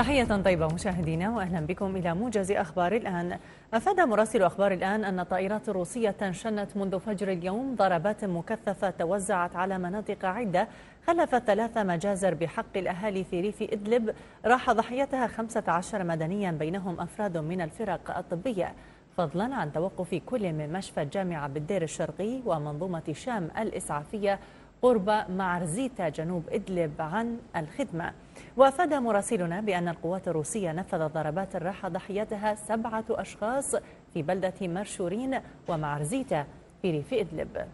تحية طيبة مشاهدينا وأهلا بكم إلى موجز أخبار الآن أفاد مراسل أخبار الآن أن الطائرات الروسية شنت منذ فجر اليوم ضربات مكثفة توزعت على مناطق عدة خلفت ثلاث مجازر بحق الأهالي في ريف إدلب راح ضحيتها 15 مدنيا بينهم أفراد من الفرق الطبية فضلا عن توقف كل من مشفى الجامعة بالدير الشرقي ومنظومة شام الإسعافية قرب معرزيتا جنوب إدلب عن الخدمة وافاد مراسلنا بأن القوات الروسية نفذت ضربات راح ضحيتها سبعة أشخاص في بلدة مرشورين ومعرزيتا في ريف إدلب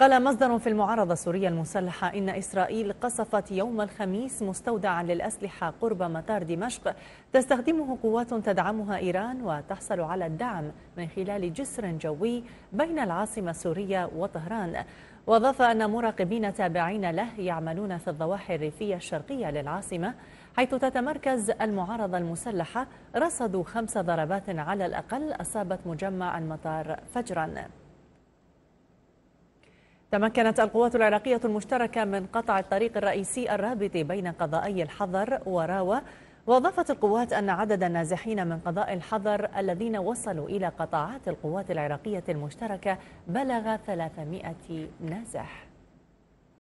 قال مصدر في المعارضة السورية المسلحة إن إسرائيل قصفت يوم الخميس مستودعا للأسلحة قرب مطار دمشق تستخدمه قوات تدعمها إيران وتحصل على الدعم من خلال جسر جوي بين العاصمة السورية وطهران وأضاف أن مراقبين تابعين له يعملون في الضواحي الريفية الشرقية للعاصمة حيث تتمركز المعارضة المسلحة رصدوا خمس ضربات على الأقل أصابت مجمع المطار فجراً تمكنت القوات العراقية المشتركة من قطع الطريق الرئيسي الرابط بين قضائي الحظر وراوة واضافت القوات ان عدد النازحين من قضاء الحظر الذين وصلوا الى قطاعات القوات العراقيه المشتركه بلغ 300 نازح